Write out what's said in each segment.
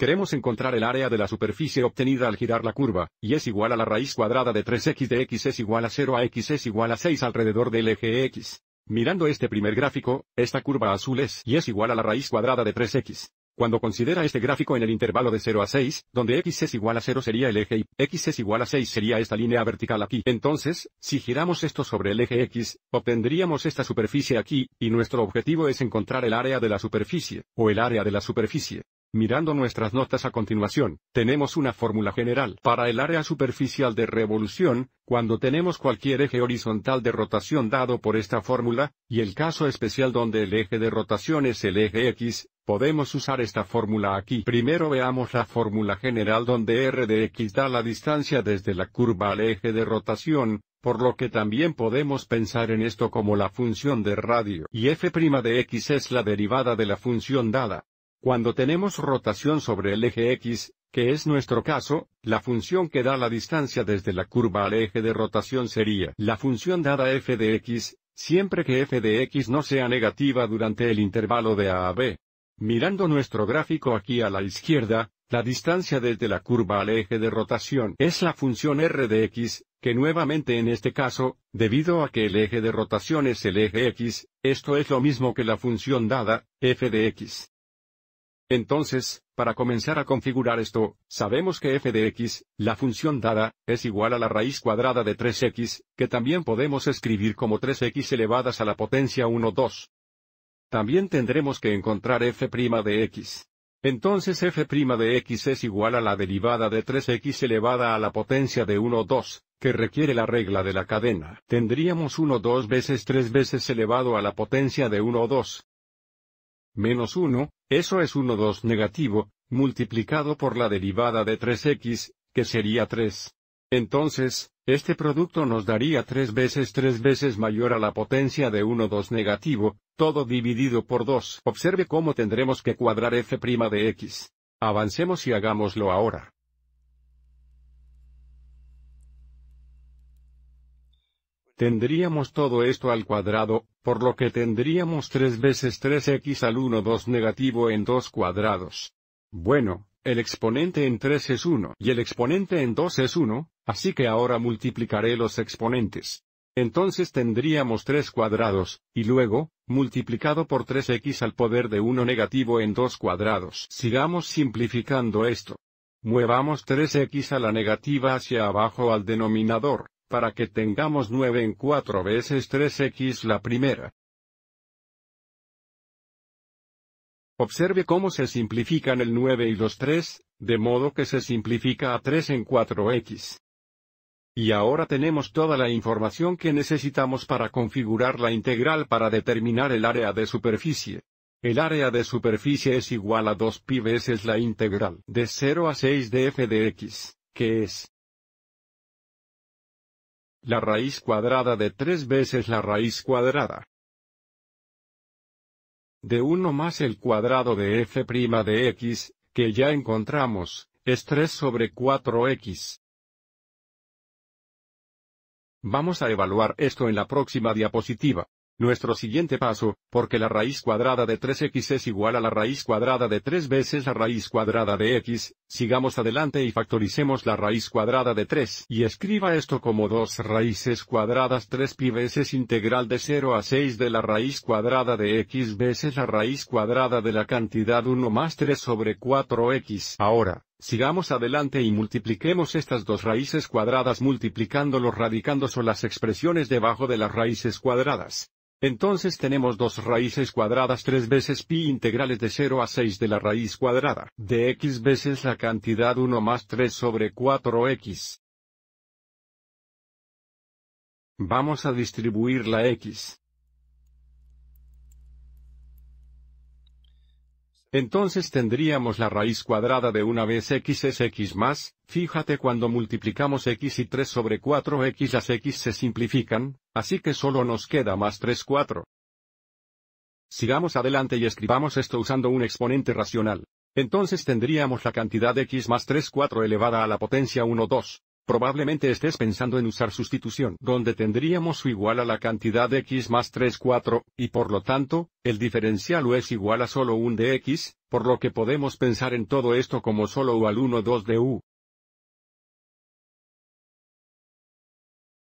Queremos encontrar el área de la superficie obtenida al girar la curva, y es igual a la raíz cuadrada de 3x de x es igual a 0 a x es igual a 6 alrededor del eje x. Mirando este primer gráfico, esta curva azul es y es igual a la raíz cuadrada de 3x. Cuando considera este gráfico en el intervalo de 0 a 6, donde x es igual a 0 sería el eje y, x es igual a 6 sería esta línea vertical aquí. Entonces, si giramos esto sobre el eje x, obtendríamos esta superficie aquí, y nuestro objetivo es encontrar el área de la superficie, o el área de la superficie. Mirando nuestras notas a continuación, tenemos una fórmula general para el área superficial de revolución, cuando tenemos cualquier eje horizontal de rotación dado por esta fórmula, y el caso especial donde el eje de rotación es el eje X, podemos usar esta fórmula aquí. Primero veamos la fórmula general donde R de X da la distancia desde la curva al eje de rotación, por lo que también podemos pensar en esto como la función de radio. Y f' de x es la derivada de la función dada. Cuando tenemos rotación sobre el eje X, que es nuestro caso, la función que da la distancia desde la curva al eje de rotación sería la función dada f de x, siempre que f de x no sea negativa durante el intervalo de a a b. Mirando nuestro gráfico aquí a la izquierda, la distancia desde la curva al eje de rotación es la función r de x, que nuevamente en este caso, debido a que el eje de rotación es el eje x, esto es lo mismo que la función dada, f de x. Entonces, para comenzar a configurar esto, sabemos que f de x, la función dada, es igual a la raíz cuadrada de 3x, que también podemos escribir como 3x elevadas a la potencia 1 2. También tendremos que encontrar f' de x. Entonces f' de x es igual a la derivada de 3x elevada a la potencia de 1 2, que requiere la regla de la cadena. Tendríamos 1 2 veces 3 veces elevado a la potencia de 1 2. Menos 1, eso es 1 2 negativo, multiplicado por la derivada de 3x, que sería 3. Entonces, este producto nos daría 3 veces 3 veces mayor a la potencia de 1 2 negativo, todo dividido por 2. Observe cómo tendremos que cuadrar f' de x. Avancemos y hagámoslo ahora. tendríamos todo esto al cuadrado, por lo que tendríamos 3 veces 3x al 1 2 negativo en 2 cuadrados. Bueno, el exponente en 3 es 1 y el exponente en 2 es 1, así que ahora multiplicaré los exponentes. Entonces tendríamos 3 cuadrados, y luego, multiplicado por 3x al poder de 1 negativo en 2 cuadrados. Sigamos simplificando esto. Muevamos 3x a la negativa hacia abajo al denominador para que tengamos 9 en 4 veces 3x la primera. Observe cómo se simplifican el 9 y los 3, de modo que se simplifica a 3 en 4x. Y ahora tenemos toda la información que necesitamos para configurar la integral para determinar el área de superficie. El área de superficie es igual a 2pi veces la integral de 0 a 6 de f de x, que es la raíz cuadrada de 3 veces la raíz cuadrada de 1 más el cuadrado de f' de x, que ya encontramos, es 3 sobre 4x. Vamos a evaluar esto en la próxima diapositiva. Nuestro siguiente paso, porque la raíz cuadrada de 3x es igual a la raíz cuadrada de 3 veces la raíz cuadrada de x, sigamos adelante y factoricemos la raíz cuadrada de 3. Y escriba esto como 2 raíces cuadradas 3pi veces integral de 0 a 6 de la raíz cuadrada de x veces la raíz cuadrada de la cantidad 1 más 3 sobre 4x. Ahora, Sigamos adelante y multipliquemos estas dos raíces cuadradas multiplicando los radicandos o las expresiones debajo de las raíces cuadradas. Entonces tenemos dos raíces cuadradas 3 veces pi integrales de 0 a 6 de la raíz cuadrada de x veces la cantidad 1 más 3 sobre 4x. Vamos a distribuir la x. entonces tendríamos la raíz cuadrada de una vez x es x más, fíjate cuando multiplicamos x y 3 sobre 4x las x se simplifican, así que solo nos queda más 3 4. Sigamos adelante y escribamos esto usando un exponente racional. Entonces tendríamos la cantidad x más 3 4 elevada a la potencia 1 2. Probablemente estés pensando en usar sustitución, donde tendríamos u igual a la cantidad de x más 3 4, y por lo tanto, el diferencial u es igual a solo un de x, por lo que podemos pensar en todo esto como solo u al 1 2 de u.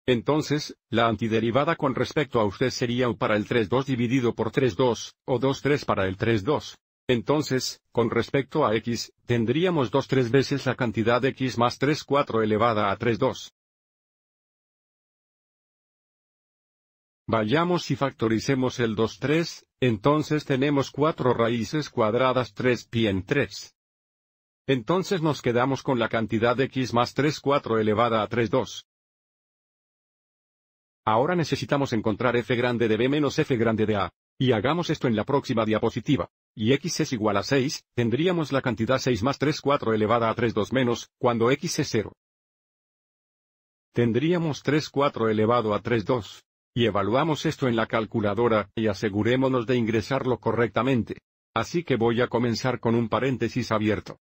Entonces, la antiderivada con respecto a usted sería u para el 3-2 dividido por 3-2, o 2-3 para el 3-2. Entonces, con respecto a x, tendríamos 2 3 veces la cantidad x más 3 4 elevada a 3 2. Vayamos y factoricemos el 2 3, entonces tenemos 4 raíces cuadradas 3 pi en 3. Entonces nos quedamos con la cantidad de x más 3 4 elevada a 3 2. Ahora necesitamos encontrar f grande de b menos f grande de a. Y hagamos esto en la próxima diapositiva y x es igual a 6, tendríamos la cantidad 6 más 3 4 elevada a 3 2 menos, cuando x es 0. Tendríamos 3 4 elevado a 3 2. Y evaluamos esto en la calculadora, y asegurémonos de ingresarlo correctamente. Así que voy a comenzar con un paréntesis abierto.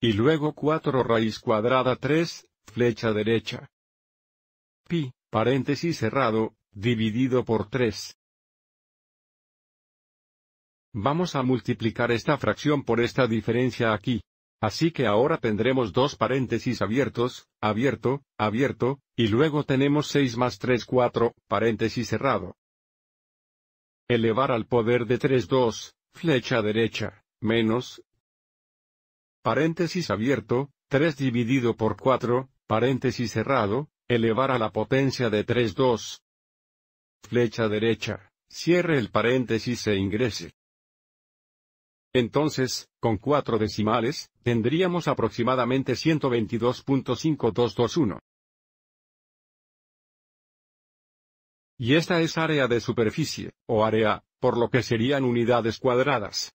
Y luego 4 raíz cuadrada 3, flecha derecha. Pi, paréntesis cerrado, dividido por 3. Vamos a multiplicar esta fracción por esta diferencia aquí. Así que ahora tendremos dos paréntesis abiertos, abierto, abierto, y luego tenemos 6 más 3 4, paréntesis cerrado. Elevar al poder de 3 2, flecha derecha, menos, paréntesis abierto, 3 dividido por 4, paréntesis cerrado, elevar a la potencia de 3 2. Flecha derecha, cierre el paréntesis e ingrese. Entonces, con cuatro decimales, tendríamos aproximadamente 122.5221. Y esta es área de superficie, o área, por lo que serían unidades cuadradas.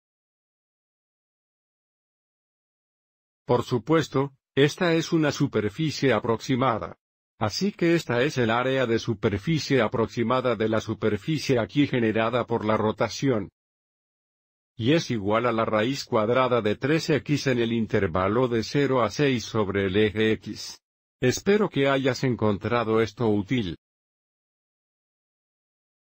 Por supuesto, esta es una superficie aproximada. Así que esta es el área de superficie aproximada de la superficie aquí generada por la rotación y es igual a la raíz cuadrada de 3x en el intervalo de 0 a 6 sobre el eje x. Espero que hayas encontrado esto útil.